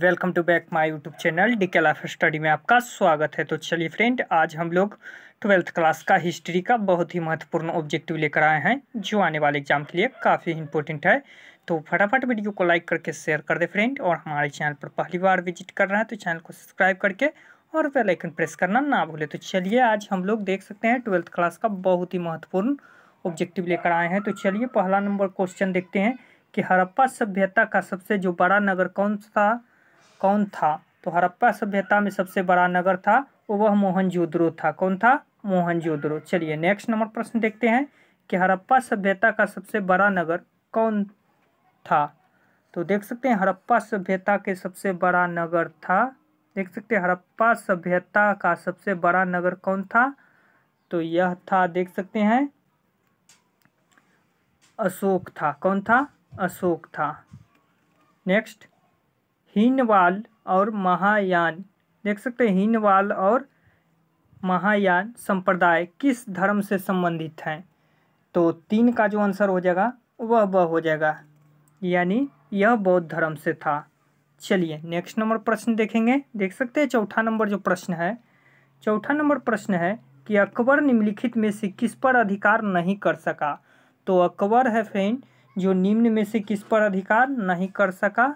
welcome to back my YouTube channel D K life study में आपका स्वागत है तो चलिए फ्रेंड आज हम लोग ट्वेल्थ क्लास का हिस्ट्री का बहुत ही महत्वपूर्ण ऑब्जेक्टिव लेकर आए हैं जो आने वाले एग्जाम के लिए काफ़ी इंपॉर्टेंट है तो फटाफट वीडियो को लाइक करके शेयर कर दे फ्रेंड और हमारे चैनल पर पहली बार विजिट कर रहा है तो चैनल को सब्सक्राइब करके और बेलाइकन प्रेस करना ना भूलें तो चलिए आज हम लोग देख सकते हैं ट्वेल्थ क्लास का बहुत ही महत्वपूर्ण ऑब्जेक्टिव लेकर आए हैं तो चलिए पहला नंबर क्वेश्चन देखते हैं कि हरप्पा सभ्यता का सबसे जो बड़ा नगर कौन सा कौन था तो हड़प्पा सभ्यता में सबसे बड़ा नगर था और वह मोहनजोद्रो था कौन था मोहनजोद्रो चलिए नेक्स्ट नंबर प्रश्न देखते हैं कि हड़प्पा सभ्यता का सबसे बड़ा नगर कौन था तो देख सकते हैं हड़प्पा सभ्यता के सबसे बड़ा नगर था देख सकते हैं हड़प्पा सभ्यता का सबसे बड़ा नगर कौन था तो यह था देख सकते हैं अशोक था कौन था अशोक था नेक्स्ट हीनवाल और महायान देख सकते हैं हीनवाल और महायान संप्रदाय किस धर्म से संबंधित हैं तो तीन का जो आंसर हो जाएगा वह वह हो जाएगा यानी यह बौद्ध धर्म से था चलिए नेक्स्ट नंबर प्रश्न देखेंगे देख सकते हैं चौथा नंबर जो प्रश्न है चौथा नंबर प्रश्न है कि अकबर निम्नलिखित में से किस पर अधिकार नहीं कर सका तो अकबर है फ्रेंड जो निम्न में से किस पर अधिकार नहीं कर सका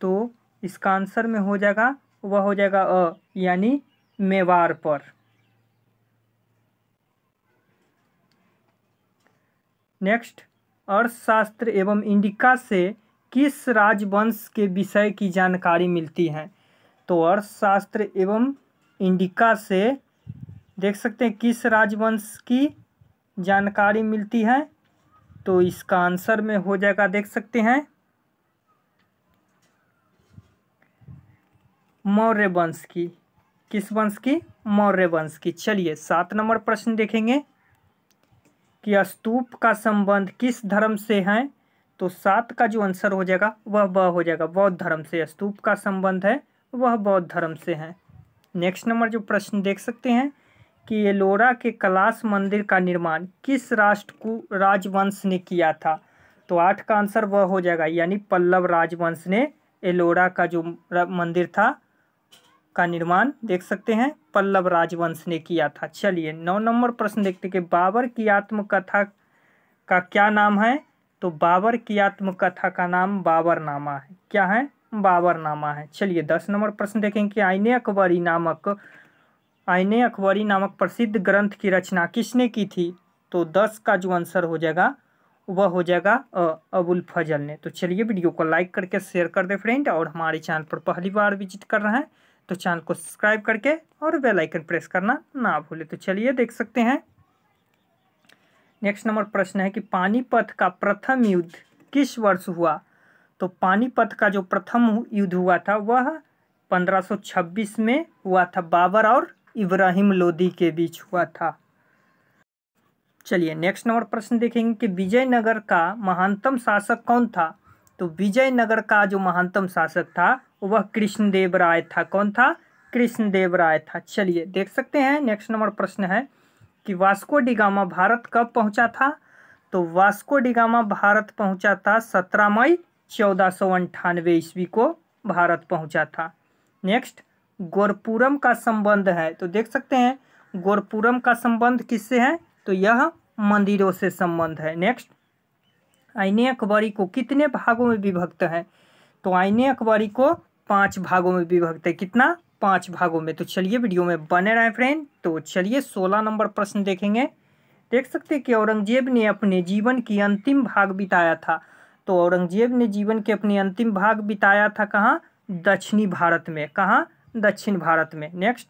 तो इसका आंसर में हो जाएगा वह हो जाएगा अ यानी मेवार पर नेक्स्ट अर्थशास्त्र एवं इंडिका से किस राजवंश के विषय की जानकारी मिलती है तो अर्थशास्त्र एवं इंडिका से देख सकते हैं किस राजवंश की जानकारी मिलती है तो इसका आंसर में हो जाएगा देख सकते हैं मौर्य वंश की किस वंश की मौर्य वंश की चलिए सात नंबर प्रश्न देखेंगे कि स्तूप का संबंध किस धर्म से है तो सात का जो आंसर हो जाएगा वह ब हो जाएगा बौद्ध धर्म से स्तूप का संबंध है वह बौद्ध धर्म से है नेक्स्ट नंबर जो प्रश्न देख सकते हैं कि एलोरा के कलाश मंदिर का निर्माण किस राष्ट्र को राजवंश ने किया था तो आठ का आंसर वह हो जाएगा यानी पल्लव राजवंश ने एलोरा का जो मंदिर था का निर्माण देख सकते हैं पल्लव राजवंश ने किया था चलिए नौ नंबर प्रश्न देखते कि बाबर की आत्मकथा का क्या नाम है तो बाबर की आत्मकथा का नाम बाबरनामा है क्या है बाबरनामा है चलिए दस नंबर प्रश्न देखें कि आईने अकबरी नामक आईने अकबरी नामक प्रसिद्ध ग्रंथ की रचना किसने की थी तो दस का जो आंसर हो जाएगा वह हो जाएगा अबुल फजल ने तो चलिए वीडियो को लाइक करके शेयर कर दे फ्रेंड और हमारे चैनल पर पहली बार विजिट कर रहे हैं तो चैनल को सब्सक्राइब करके और बेल आइकन प्रेस करना ना भूले तो चलिए देख सकते हैं नेक्स्ट नंबर प्रश्न है कि पानीपत का प्रथम युद्ध किस वर्ष हुआ तो पानीपत का जो प्रथम युद्ध हुआ था वह 1526 में हुआ था बाबर और इब्राहिम लोदी के बीच हुआ था चलिए नेक्स्ट नंबर प्रश्न देखेंगे कि विजयनगर का महानतम शासक कौन था तो विजयनगर का जो महानतम शासक था वह कृष्णदेव राय था कौन था कृष्णदेव राय था चलिए देख सकते हैं नेक्स्ट नंबर प्रश्न है कि वास्को डिगामा भारत कब पहुंचा था तो वास्को डिगामा भारत पहुंचा था सत्रह मई चौदह सौ अंठानवे ईस्वी को भारत पहुंचा था नेक्स्ट गोरपुरम का संबंध है तो देख सकते हैं गोरपुरम का संबंध किससे है तो यह मंदिरों से संबंध है नेक्स्ट आईने अकबरी को कितने भागों में विभक्त है तो आईने अकबरी को पांच भागों में विभक्त है कितना पांच भागों में तो चलिए वीडियो में बने रहे फ्रेंड तो चलिए सोलह नंबर प्रश्न देखेंगे देख सकते हैं कि औरंगजेब ने अपने जीवन की अंतिम भाग बिताया था तो औरंगजेब ने जीवन के अपने अंतिम भाग बिताया था कहाँ दक्षिणी भारत में कहाँ दक्षिण भारत में नेक्स्ट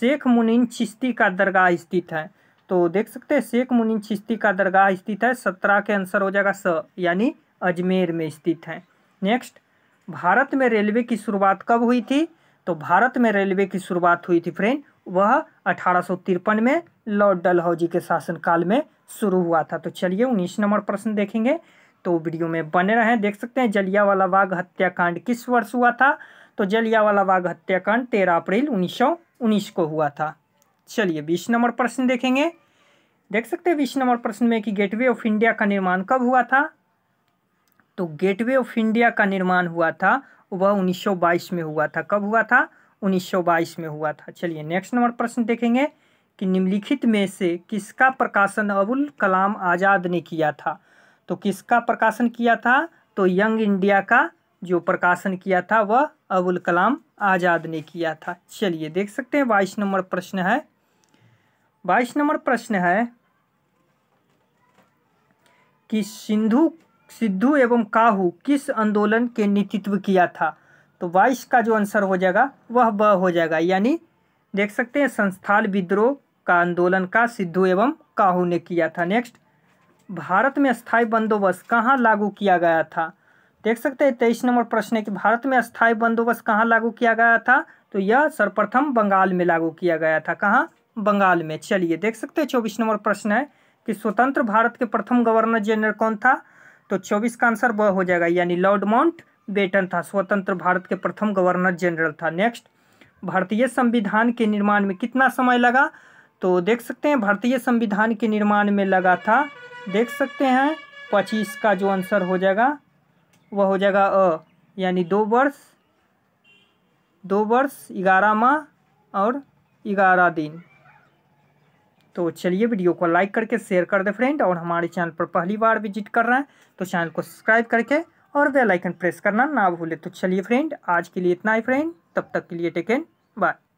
शेख मुनीन चिश्ती का दरगाह स्थित है तो देख सकते हैं शेख मुनीन चिश्ती का दरगाह स्थित है सत्रह के आंसर हो जाएगा स यानी अजमेर में स्थित है नेक्स्ट भारत में रेलवे की शुरुआत कब हुई थी तो भारत में रेलवे की शुरुआत हुई थी फ्रेंड वह अठारह में लॉर्ड डलहौजी के शासनकाल में शुरू हुआ था तो चलिए उन्नीस नंबर प्रश्न देखेंगे तो वीडियो में बने रहें देख सकते हैं जलियावाला बाग हत्याकांड किस वर्ष हुआ था तो जलियावाला बाग हत्याकांड तेरह अप्रैल उन्नीस को हुआ था चलिए बीस नंबर प्रश्न देखेंगे देख सकते हैं बीस नंबर प्रश्न में कि गेटवे ऑफ इंडिया का निर्माण कब हुआ था तो गेटवे ऑफ इंडिया का निर्माण हुआ था वह 1922 में हुआ था कब हुआ था 1922 में हुआ था चलिए नेक्स्ट नंबर प्रश्न देखेंगे कि निम्नलिखित में से किसका प्रकाशन अबुल कलाम आज़ाद ने किया था तो किसका प्रकाशन किया था तो यंग इंडिया का जो प्रकाशन किया था वह अबुल कलाम आज़ाद ने किया था चलिए देख सकते हैं बाईस नंबर प्रश्न है बाईस नंबर प्रश्न है कि सिंधु सिद्धू एवं काहू किस आंदोलन के नेतृत्व किया था तो वाइस का जो आंसर हो जाएगा वह ब हो जाएगा यानी देख सकते हैं संस्थान विद्रोह का आंदोलन का सिद्धू एवं काहू ने किया था नेक्स्ट भारत में स्थायी बंदोबस्त कहाँ लागू किया गया था देख सकते हैं तेईस नंबर प्रश्न है कि भारत में स्थायी बंदोबस्त कहाँ लागू किया गया था तो यह सर्वप्रथम बंगाल में लागू किया गया था कहाँ बंगाल में चलिए देख सकते हैं चौबीस नंबर प्रश्न है कि स्वतंत्र भारत के प्रथम गवर्नर जनरल कौन था तो चौबीस का आंसर वह हो जाएगा यानी लॉर्ड माउंट बेटन था स्वतंत्र भारत के प्रथम गवर्नर जनरल था नेक्स्ट भारतीय संविधान के निर्माण में कितना समय लगा तो देख सकते हैं भारतीय संविधान के निर्माण में लगा था देख सकते हैं पच्चीस का जो आंसर हो जाएगा वह हो जाएगा अ यानी दो वर्ष दो वर्ष ग्यारह माह और ग्यारह दिन तो चलिए वीडियो को लाइक करके शेयर कर दे फ्रेंड और हमारे चैनल पर पहली बार विजिट कर रहे हैं तो चैनल को सब्सक्राइब करके और बेल आइकन प्रेस करना ना भूले तो चलिए फ्रेंड आज के लिए इतना ही फ्रेंड तब तक के लिए टेकन बाय